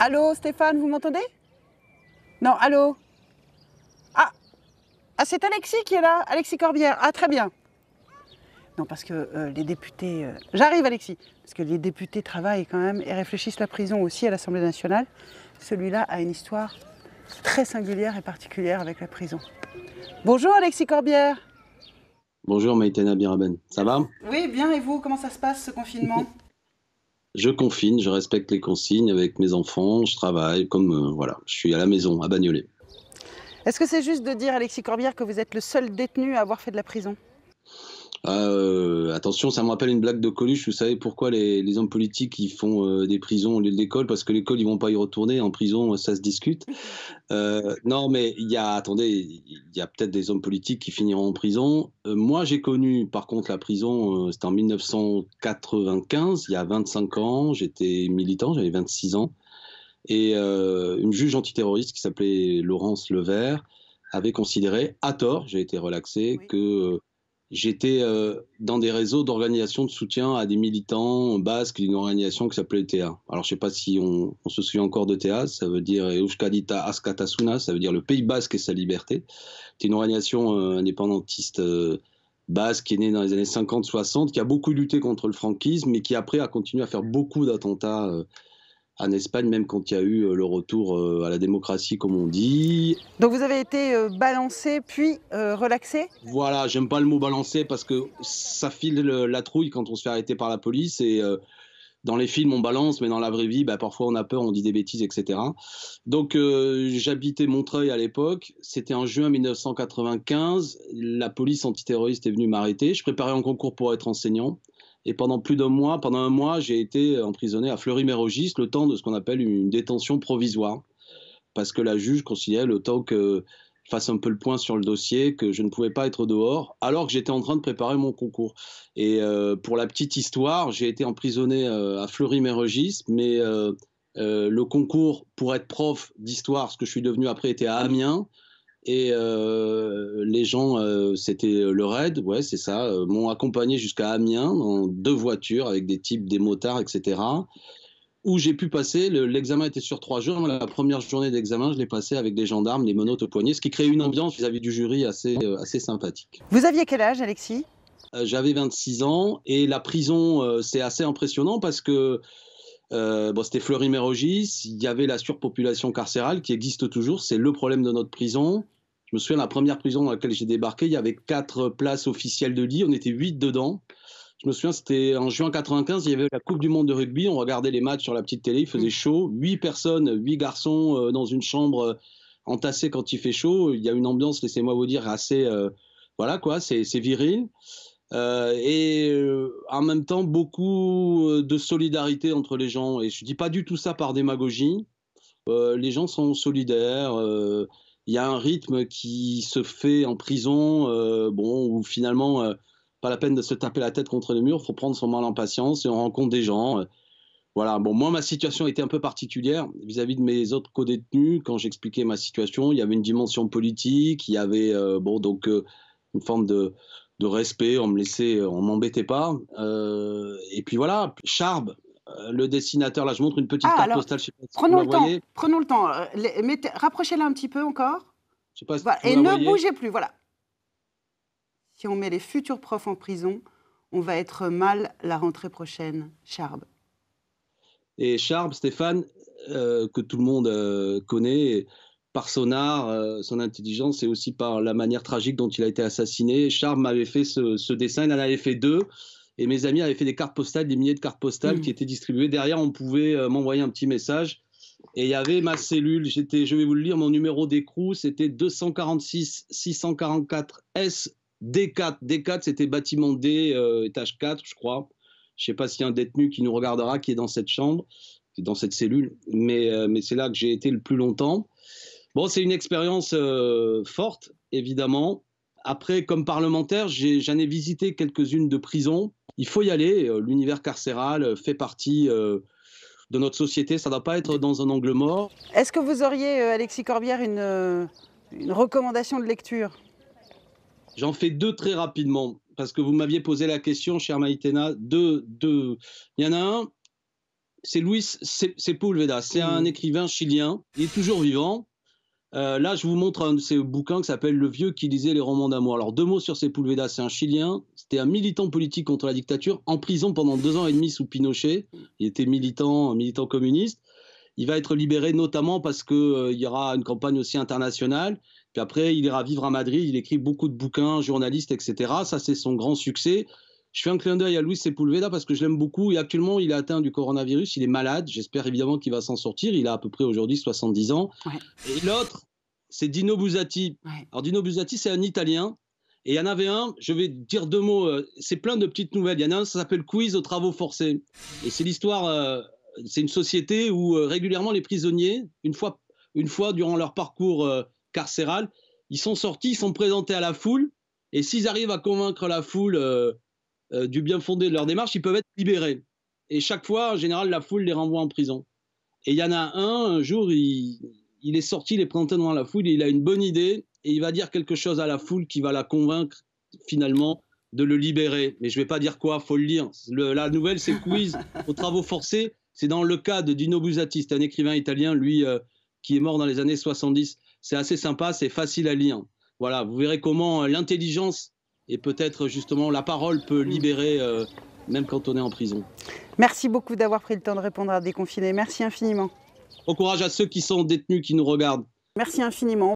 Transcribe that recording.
Allô Stéphane, vous m'entendez Non, allô Ah, ah c'est Alexis qui est là, Alexis Corbière. Ah, très bien. Non, parce que euh, les députés... Euh, j'arrive Alexis, parce que les députés travaillent quand même et réfléchissent la prison aussi à l'Assemblée nationale. Celui-là a une histoire très singulière et particulière avec la prison. Bonjour Alexis Corbière. Bonjour Maïtena Biraben, ça va Oui, bien et vous, comment ça se passe ce confinement je confine, je respecte les consignes avec mes enfants, je travaille, comme euh, voilà, je suis à la maison, à Bagnolet. Est-ce que c'est juste de dire, Alexis Corbière, que vous êtes le seul détenu à avoir fait de la prison ah, euh, attention, ça me rappelle une blague de Coluche. Vous savez pourquoi les, hommes politiques ils font euh, des prisons au lieu de l'école Parce que l'école, ils vont pas y retourner. En prison, euh, ça se discute. non, mais il y a, attendez, il y a peut-être des hommes politiques qui finiront en prison. moi, j'ai connu, par contre, la prison, c'était en 1995, il y a 25 ans. J'étais militant, j'avais 26 ans. Et une juge antiterroriste qui s'appelait Laurence Levert avait considéré, à tort, j'ai été relaxé, que j'étais euh, dans des réseaux d'organisations de soutien à des militants basques d'une organisation qui s'appelait ETA. Alors, je ne sais pas si on, se souvient encore de d'ETA, ça veut dire euh, Euskadita Askatasuna, ça veut dire le Pays basque et sa liberté. C'est une organisation euh, indépendantiste basque qui est née dans les années 50-60, qui a beaucoup lutté contre le franquisme, mais qui après a continué à faire beaucoup d'attentats en Espagne, même quand il y a eu euh, le retour euh, à la démocratie, comme on dit. Donc vous avez été euh, balancé puis relaxé Voilà, j'aime pas le mot balancé parce que ça file la trouille quand on se fait arrêter par la police et. dans les films, on balance, mais dans la vraie vie, bah, parfois on a peur, on dit des bêtises, etc. Donc j'habitais Montreuil à l'époque, c'était en juin 1995, la police antiterroriste est venue m'arrêter, je préparais un concours pour être enseignant, et pendant plus d'un mois, pendant un mois, j'ai été emprisonné à Fleury-Mérogis, le temps de ce qu'on appelle une détention provisoire, parce que la juge considérait le temps que je fasse un peu le point sur le dossier, que je ne pouvais pas être dehors, alors que j'étais en train de préparer mon concours. Et euh, pour la petite histoire, j'ai été emprisonné euh, à Fleury-Mérogis, mais euh, le concours pour être prof d'histoire, ce que je suis devenu après, était à Amiens et euh, les gens, euh, c'était le raid, ouais, c'est ça, euh, m'ont accompagné jusqu'à Amiens en deux voitures avec des types, des motards, etc. Où j'ai pu passer, l'examen était sur trois jours, la première journée d'examen, je l'ai passé avec des gendarmes, les menottes au poignet, ce qui crée une ambiance vis-à-vis du jury assez, assez sympathique. Vous aviez quel âge, Alexis J'avais 26 ans, et la prison, c'est assez impressionnant parce que bon, c'était Fleury-Mérogis, il y avait la surpopulation carcérale qui existe toujours, c'est le problème de notre prison. Je me souviens, la première prison dans laquelle j'ai débarqué, il y avait quatre places officielles de lit. On était huit dedans. Je me souviens, c'était en juin 95, il y avait la Coupe du Monde de rugby. On regardait les matchs sur la petite télé. Il faisait mm. chaud. Huit personnes, huit garçons euh, dans une chambre euh, entassée quand il fait chaud. Il y a une ambiance, laissez-moi vous dire, assez. Euh, voilà quoi, c'est viril. et en même temps, beaucoup de solidarité entre les gens. Et je ne dis pas du tout ça par démagogie. les gens sont solidaires il y a un rythme qui se fait en prison, euh, bon, où finalement, euh, pas la peine de se taper la tête contre le mur, faut prendre son mal en patience et on rencontre des gens. Euh. voilà, bon, moi, ma situation était un peu particulière vis-à-vis de mes autres co-détenus. Quand j'expliquais ma situation, il y avait une dimension politique, il y avait, bon, donc, une forme de, de, respect, on me laissait, on m'embêtait pas. et puis voilà, Charbe, euh, le dessinateur. Là, je montre une petite carte postale. prenons, le temps, euh, le Rapprochez-la un petit peu encore. Et ne bougez plus. Voilà. Si on met les futurs profs en prison, on va être mal la rentrée prochaine. Charb. Et Charb, Stéphane, euh, que tout le monde connaît par son art, son intelligence et aussi par la manière tragique dont il a été assassiné. Charb m'avait fait ce, ce dessin, il en avait fait deux. Et mes amis avaient fait des cartes postales, des milliers de cartes postales hmm. qui étaient distribuées. Derrière, on pouvait euh, m'envoyer un petit message. Et il y avait ma cellule, j'étais, je vais vous le lire, mon numéro d'écrou, c'était 246 644 S D4. D4, c'était bâtiment D, euh, étage 4, je crois. Je ne sais pas s'il y a un détenu qui nous regardera qui est dans cette chambre, qui est dans cette cellule, mais, euh, mais c'est là que j'ai été le plus longtemps. Bon, c'est une expérience forte, évidemment. Après, comme parlementaire, j'en ai, visité quelques-unes de prisons. Il faut y aller. Euh, l'univers carcéral euh, fait partie euh, de notre société. Ça ne doit pas être dans un angle mort. Est-ce que vous auriez, Alexis Corbière, une, recommandation de lecture J'en fais deux très rapidement, parce que vous m'aviez posé la question, cher Maïtena. deux. Il y en a un, c'est Luis Sepulveda. C'est un mmh. écrivain chilien. Il est toujours vivant. Euh, là, je vous montre un de ces bouquins qui s'appelle Le vieux qui lisait les romans d'amour. Alors, deux mots sur Sepulveda, c'est un Chilien, c'était un militant politique contre la dictature, en prison pendant deux ans et demi sous Pinochet. Il était militant, militant communiste. Il va être libéré notamment parce qu'il euh, y aura une campagne aussi internationale. Puis après, il ira vivre à Madrid, il écrit beaucoup de bouquins, journalistes, etc. Ça, c'est son grand succès. Je fais un clin d'œil à Luis Sepulveda parce que je l'aime beaucoup et actuellement il est atteint du coronavirus, il est malade. J'espère évidemment qu'il va s'en sortir. Il a à peu près aujourd'hui 70 ans. Et l'autre, c'est Dino Buzzati. Alors Dino Buzzati, c'est un Italien. Et il y en avait un, je vais dire deux mots, euh, c'est plein de petites nouvelles. Il y en a un, ça s'appelle Quiz aux travaux forcés. Et c'est l'histoire, euh, c'est une société où euh, régulièrement les prisonniers, une fois, une fois durant leur parcours carcéral, ils sont sortis, ils sont présentés à la foule. Et s'ils arrivent à convaincre la foule euh, du bien fondé de leur démarche, ils peuvent être libérés. Et chaque fois, en général, la foule les renvoie en prison. Et il y en a un, un jour, il, est sorti, il est présenté devant la foule, il a une bonne idée, et il va dire quelque chose à la foule qui va la convaincre, finalement, de le libérer. Mais je ne vais pas dire quoi, faut le lire. la nouvelle, c'est Quiz aux travaux forcés. C'est dans le cas de Dino un écrivain italien, lui, euh, qui est mort dans les années 70. C'est assez sympa, c'est facile à lire. Voilà, vous verrez comment euh, l'intelligence et peut-être justement la parole peut mm. libérer, euh, même quand on est en prison. Merci beaucoup d'avoir pris le temps de répondre à Déconfiné. Merci infiniment. Au courage à ceux qui sont détenus, qui nous regardent. Merci infiniment.